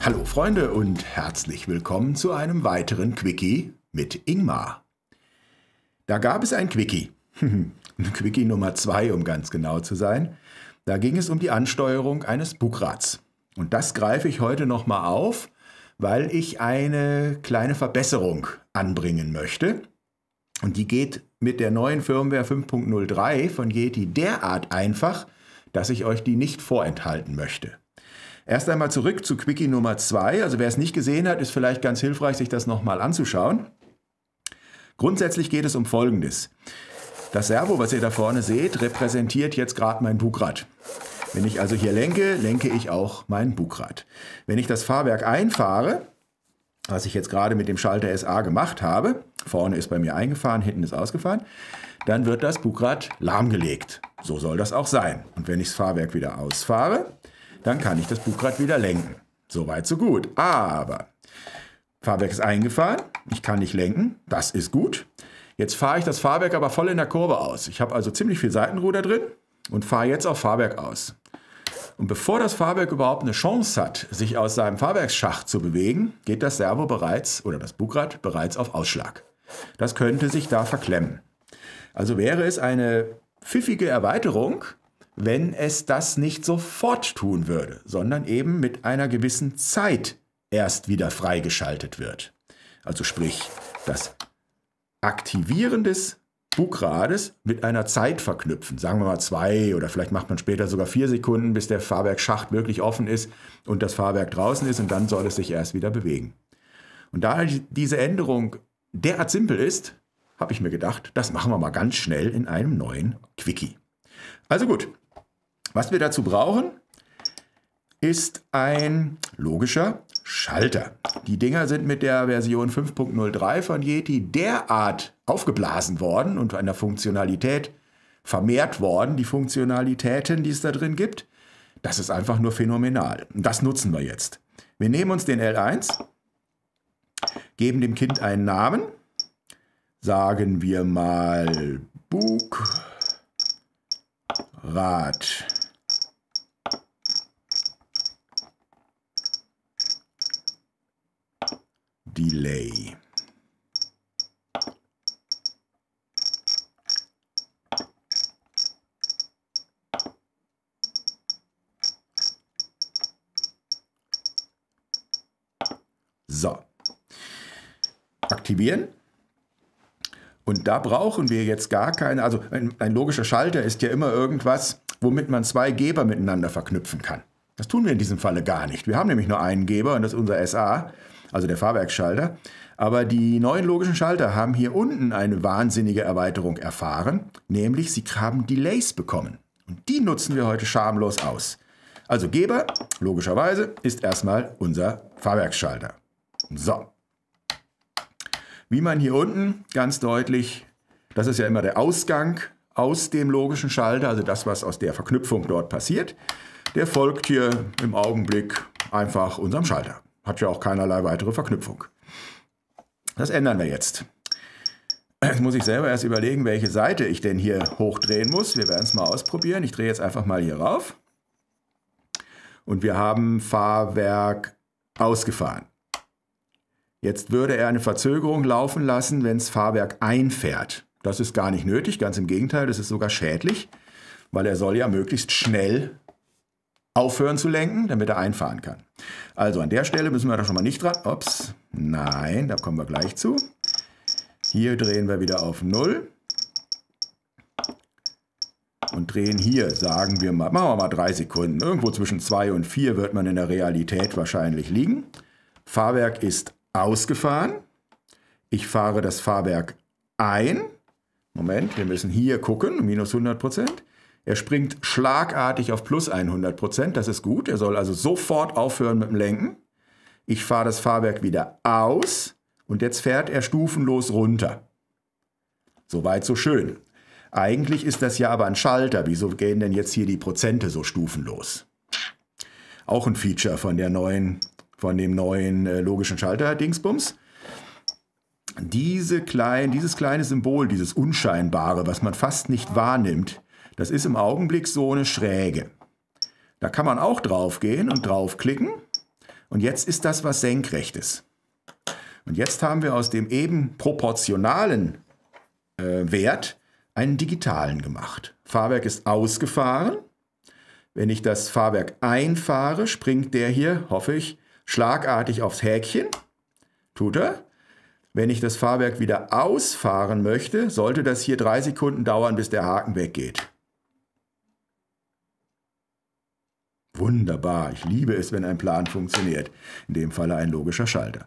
Hallo Freunde und herzlich willkommen zu einem weiteren Quickie mit Ingmar. Da gab es ein Quickie, Quickie Nummer 2 um ganz genau zu sein. Da ging es um die Ansteuerung eines Bugrads. Und das greife ich heute nochmal auf, weil ich eine kleine Verbesserung anbringen möchte. Und die geht mit der neuen Firmware 5.03 von Yeti derart einfach, dass ich euch die nicht vorenthalten möchte. Erst einmal zurück zu Quickie Nummer 2. Also wer es nicht gesehen hat, ist vielleicht ganz hilfreich, sich das nochmal anzuschauen. Grundsätzlich geht es um Folgendes. Das Servo, was ihr da vorne seht, repräsentiert jetzt gerade mein Bugrad. Wenn ich also hier lenke, lenke ich auch mein Bugrad. Wenn ich das Fahrwerk einfahre, was ich jetzt gerade mit dem Schalter SA gemacht habe, vorne ist bei mir eingefahren, hinten ist ausgefahren, dann wird das Bugrad lahmgelegt. So soll das auch sein. Und wenn ich das Fahrwerk wieder ausfahre, dann kann ich das Bugrad wieder lenken. Soweit, so gut. Aber Fahrwerk ist eingefahren, ich kann nicht lenken, das ist gut. Jetzt fahre ich das Fahrwerk aber voll in der Kurve aus. Ich habe also ziemlich viel Seitenruder drin und fahre jetzt auf Fahrwerk aus. Und bevor das Fahrwerk überhaupt eine Chance hat, sich aus seinem Fahrwerksschacht zu bewegen, geht das Servo bereits oder das Bugrad bereits auf Ausschlag. Das könnte sich da verklemmen. Also wäre es eine pfiffige Erweiterung, wenn es das nicht sofort tun würde, sondern eben mit einer gewissen Zeit erst wieder freigeschaltet wird. Also sprich, das Aktivieren des Bugrades mit einer Zeit verknüpfen. Sagen wir mal zwei oder vielleicht macht man später sogar vier Sekunden, bis der Fahrwerkschacht wirklich offen ist und das Fahrwerk draußen ist und dann soll es sich erst wieder bewegen. Und da diese Änderung derart simpel ist, habe ich mir gedacht, das machen wir mal ganz schnell in einem neuen Quickie. Also gut, was wir dazu brauchen, ist ein logischer Schalter. Die Dinger sind mit der Version 5.03 von Yeti derart aufgeblasen worden und einer Funktionalität vermehrt worden, die Funktionalitäten, die es da drin gibt. Das ist einfach nur phänomenal. Und das nutzen wir jetzt. Wir nehmen uns den L1, geben dem Kind einen Namen, sagen wir mal Bugrad. Rad Delay. So. Aktivieren. Und da brauchen wir jetzt gar keine, also ein, ein, logischer Schalter ist ja immer irgendwas, womit man zwei Geber miteinander verknüpfen kann. Das tun wir in diesem Falle gar nicht. Wir haben nämlich nur einen Geber und das ist unser SA also der Fahrwerksschalter. Aber die neuen logischen Schalter haben hier unten eine wahnsinnige Erweiterung erfahren, nämlich sie haben Delays bekommen. Und die nutzen wir heute schamlos aus. Also Geber, logischerweise, ist erstmal unser Fahrwerksschalter. So. Wie man hier unten ganz deutlich, das ist ja immer der Ausgang aus dem logischen Schalter, also das, was aus der Verknüpfung dort passiert, der folgt hier im Augenblick einfach unserem Schalter hat ja auch keinerlei weitere Verknüpfung. Das ändern wir jetzt. Jetzt muss ich selber erst überlegen, welche Seite ich denn hier hochdrehen muss. Wir werden es mal ausprobieren. Ich drehe jetzt einfach mal hier rauf. Und wir haben Fahrwerk ausgefahren. Jetzt würde er eine Verzögerung laufen lassen, wenn das Fahrwerk einfährt. Das ist gar nicht nötig, ganz im Gegenteil, das ist sogar schädlich, weil er soll ja möglichst schnell aufhören zu lenken, damit er einfahren kann. Also an der Stelle müssen wir da schon mal nicht dran. Ups, nein, da kommen wir gleich zu. Hier drehen wir wieder auf 0. Und drehen hier, sagen wir mal, machen wir mal 3 Sekunden. Irgendwo zwischen 2 und 4 wird man in der Realität wahrscheinlich liegen. Fahrwerk ist ausgefahren. Ich fahre das Fahrwerk ein. Moment, wir müssen hier gucken, minus 100 Prozent. Er springt schlagartig auf plus 100 Prozent, das ist gut. Er soll also sofort aufhören mit dem Lenken. Ich fahre das Fahrwerk wieder aus und jetzt fährt er stufenlos runter. Soweit so schön. Eigentlich ist das ja aber ein Schalter. Wieso gehen denn jetzt hier die Prozente so stufenlos? Auch ein Feature von, der neuen, von dem neuen äh, logischen Schalter Dingsbums. Diese klein, dieses kleine Symbol, dieses Unscheinbare, was man fast nicht wahrnimmt, das ist im Augenblick so eine Schräge. Da kann man auch draufgehen und draufklicken. Und jetzt ist das was Senkrechtes. Und jetzt haben wir aus dem eben proportionalen äh, Wert einen digitalen gemacht. Fahrwerk ist ausgefahren. Wenn ich das Fahrwerk einfahre, springt der hier, hoffe ich, schlagartig aufs Häkchen. Tut er. Wenn ich das Fahrwerk wieder ausfahren möchte, sollte das hier drei Sekunden dauern, bis der Haken weggeht. Wunderbar, ich liebe es, wenn ein Plan funktioniert. In dem Falle ein logischer Schalter.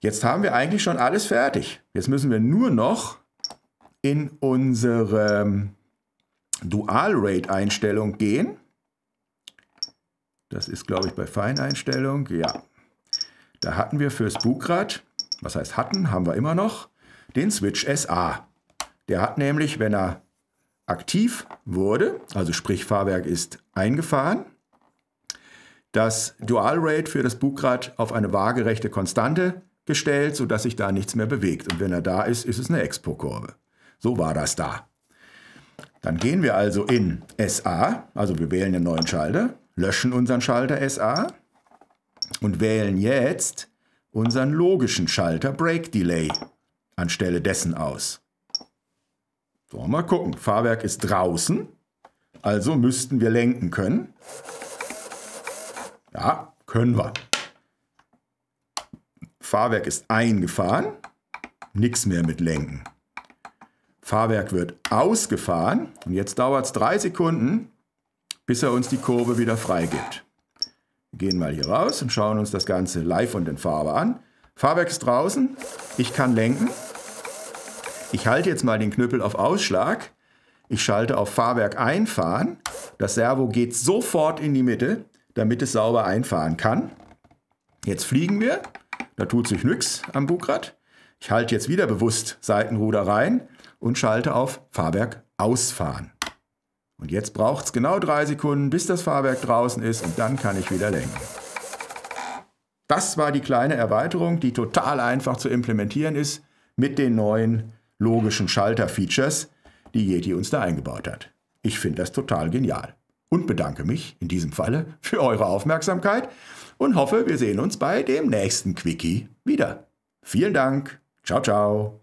Jetzt haben wir eigentlich schon alles fertig. Jetzt müssen wir nur noch in unsere ähm, Dual-Rate-Einstellung gehen. Das ist, glaube ich, bei Feineinstellung. Ja, da hatten wir fürs Bugrad, was heißt hatten, haben wir immer noch, den Switch SA. Der hat nämlich, wenn er aktiv wurde, also sprich Fahrwerk ist eingefahren, das Dual-Rate für das Bugrad auf eine waagerechte Konstante gestellt, sodass sich da nichts mehr bewegt. Und wenn er da ist, ist es eine Expo-Kurve. So war das da. Dann gehen wir also in SA, also wir wählen den neuen Schalter, löschen unseren Schalter SA und wählen jetzt unseren logischen Schalter Break Delay anstelle dessen aus. So, mal gucken. Fahrwerk ist draußen, also müssten wir lenken können. Ja, können wir. Fahrwerk ist eingefahren, nichts mehr mit Lenken. Fahrwerk wird ausgefahren und jetzt dauert es drei Sekunden, bis er uns die Kurve wieder freigibt. Wir gehen mal hier raus und schauen uns das Ganze live und in Farbe an. Fahrwerk ist draußen, ich kann lenken. Ich halte jetzt mal den Knüppel auf Ausschlag. Ich schalte auf Fahrwerk einfahren. Das Servo geht sofort in die Mitte damit es sauber einfahren kann. Jetzt fliegen wir, da tut sich nichts am Bugrad. Ich halte jetzt wieder bewusst Seitenruder rein und schalte auf Fahrwerk ausfahren. Und jetzt braucht es genau drei Sekunden, bis das Fahrwerk draußen ist und dann kann ich wieder lenken. Das war die kleine Erweiterung, die total einfach zu implementieren ist mit den neuen logischen Schalter-Features, die Yeti uns da eingebaut hat. Ich finde das total genial und bedanke mich in diesem Falle für eure Aufmerksamkeit und hoffe, wir sehen uns bei dem nächsten Quickie wieder. Vielen Dank. Ciao, ciao.